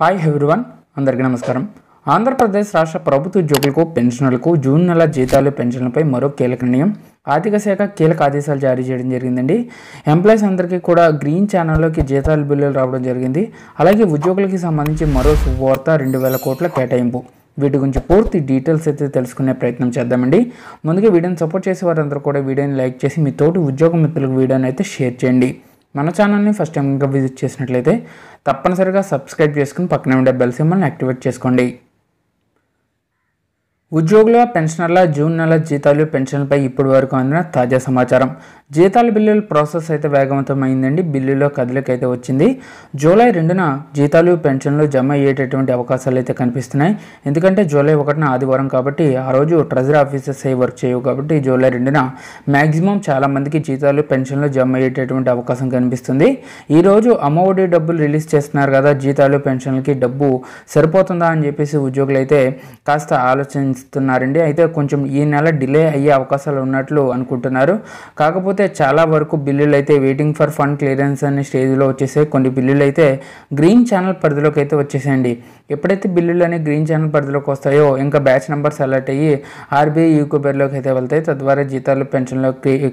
hi హెవ్రీవన్ అందరికీ నమస్కారం ఆంధ్రప్రదేశ్ రాష్ట్ర ప్రభుత్వ ఉద్యోగులకు పెన్షనర్లకు జూన్ నెల జీతాలు పెన్షన్లపై మరో కీలక నిర్ణయం ఆర్థిక శాఖ కీలక ఆదేశాలు జారీ చేయడం జరిగిందండి ఎంప్లాయీస్ అందరికీ కూడా గ్రీన్ ఛానల్లోకి జీతాల బిల్లులు రావడం జరిగింది అలాగే ఉద్యోగులకి సంబంధించి మరో శుభవార్త రెండు వేల కోట్ల కేటాయింపు వీటి గురించి పూర్తి డీటెయిల్స్ అయితే తెలుసుకునే ప్రయత్నం చేద్దామండి ముందుగా వీడియోని సపోర్ట్ చేసే వారందరూ కూడా వీడియోని లైక్ చేసి మీ తోటి ఉద్యోగ మిత్రులకు వీడియోని అయితే షేర్ చేయండి మన ఛానల్ని ఫస్ట్ టైం ఇంకా విజిట్ చేసినట్లయితే తప్పనిసరిగా సబ్స్క్రైబ్ చేసుకుని పక్కనే ఉండే బెల్ సింబల్ని యాక్టివేట్ చేసుకోండి ఉద్యోగుల పెన్షనర్ల జూన్ నెల జీతాలు పెన్షన్లపై ఇప్పటి వరకు అందిన తాజా సమాచారం జీతాల బిల్లుల ప్రాసెస్ అయితే వేగవంతమైందండి బిల్లులో కదలికైతే వచ్చింది జూలై రెండున జీతాలు పెన్షన్లు జమ అయ్యేటటువంటి అవకాశాలు అయితే కనిపిస్తున్నాయి ఎందుకంటే జూలై ఒకటిన ఆదివారం కాబట్టి ఆ రోజు ట్రెజరీ ఆఫీసెస్ అయి వర్క్ చేయవు కాబట్టి జూలై రెండున మ్యాక్సిమం చాలామందికి జీతాలు పెన్షన్లు జమ అయ్యేటటువంటి అవకాశం కనిపిస్తుంది ఈరోజు అమ్మఒడి డబ్బులు రిలీజ్ చేస్తున్నారు కదా జీతాలు పెన్షన్లకి డబ్బు సరిపోతుందా అని చెప్పేసి ఉద్యోగులు అయితే కాస్త ఆలోచించి ఇస్తున్నారండి అయితే కొంచెం ఈ నెల డిలే అయ్యే అవకాశాలు ఉన్నట్లు అనుకుంటున్నారు కాకపోతే చాలా వరకు బిల్లులు అయితే వెయిటింగ్ ఫర్ ఫండ్ క్లియరెన్స్ అనే స్టేజ్లో వచ్చేసే కొన్ని బిల్లులు అయితే గ్రీన్ ఛానల్ పరిధిలోకి అయితే వచ్చేసాయండి ఎప్పుడైతే బిల్లులు అనే గ్రీన్ ఛానల్ పరిధిలోకి వస్తాయో ఇంకా బ్యాచ్ నెంబర్స్ అలర్ట్ అయ్యి ఆర్బీఐ యూకో పేరులోకి అయితే వెళ్తాయి తద్వారా జీతాలు పెన్షన్లో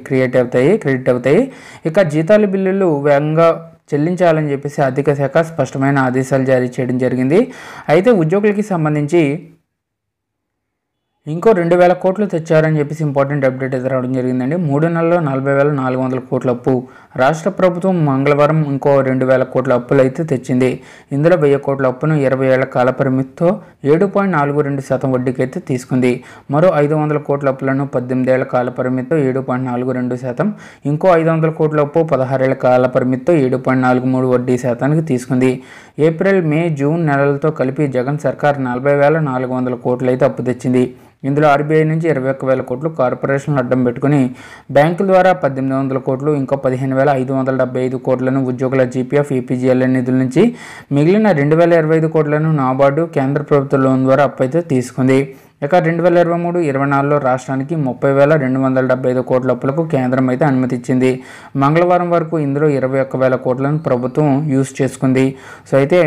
క్రియేట్ అవుతాయి క్రెడిట్ అవుతాయి ఇక జీతాలు బిల్లులు వేగంగా చెల్లించాలని చెప్పేసి ఆర్థిక శాఖ స్పష్టమైన ఆదేశాలు జారీ చేయడం జరిగింది అయితే ఉద్యోగులకి సంబంధించి ఇంకో రెండు వేల కోట్లు తెచ్చారని చెప్పేసి ఇంపార్టెంట్ అప్డేట్ అయితే రావడం జరిగిందండి మూడు నెలల్లో నలభై వేల నాలుగు వందల కోట్ల అప్పు రాష్ట్ర ప్రభుత్వం మంగళవారం ఇంకో రెండు వేల కోట్ల అప్పులు అయితే తెచ్చింది ఇందులో వెయ్యి కోట్ల అప్పును ఇరవై ఏళ్ల కాల పరిమితితో ఏడు పాయింట్ నాలుగు రెండు శాతం వడ్డీకి అయితే తీసుకుంది మరో ఐదు వందల కోట్ల అప్పులను ఏళ్ల కాల పరిమితితో ఏడు పాయింట్ నాలుగు రెండు శాతం ఇంకో ఐదు వందల కోట్ల అప్పు పదహారేళ్ల కాల పరిమితితో ఏడు పాయింట్ నాలుగు మూడు వడ్డీ శాతానికి తీసుకుంది ఏప్రిల్ మే జూన్ నెలలతో కలిపి జగన్ సర్కార్ నలభై వేల నాలుగు వందల కోట్లు అయితే అప్పు తెచ్చింది ఇందులో ఆర్బీఐ నుంచి ఇరవై ఒక్క వేల కోట్లు కార్పొరేషన్లు అడ్డం పెట్టుకుని బ్యాంకుల ద్వారా పద్దెనిమిది వందల కోట్లు ఇంకో పదిహేను వేల ఐదు వందల డెబ్బై ఐదు కోట్లను ఉద్యోగుల జీపీఎఫ్ ఈపీజీఎల్ నిధుల నుంచి మిగిలిన రెండు వేల ఇరవై ఐదు కోట్లను నాబార్డు కేంద్ర ప్రభుత్వ లోన్ ద్వారా అప్పైతే తీసుకుంది ఇక రెండు వేల ఇరవై మూడు ఇరవై నాలుగులో రాష్ట్రానికి ముప్పై వేల రెండు వందల డెబ్బై ఐదు కోట్ల అప్పులకు కేంద్రం అయితే అనుమతిచ్చింది మంగళవారం వరకు ఇందులో ఇరవై ఒక్క వేల కోట్లను ప్రభుత్వం యూజ్ చేసుకుంది సో అయితే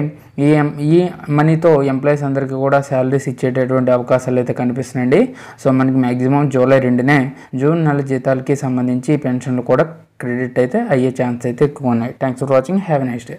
ఈ ఈ మనీతో ఎంప్లాయీస్ అందరికీ కూడా శాలరీస్ ఇచ్చేటటువంటి అవకాశాలు అయితే కనిపిస్తున్నాయండి సో మనకి మ్యాక్సిమం జూలై రెండునే జూన్ నెల జీతాలకి సంబంధించి పెన్షన్లు కూడా క్రెడిట్ అయితే అయ్యే ఛాన్స్ అయితే ఎక్కువ ఉన్నాయి thanks for watching have a nice day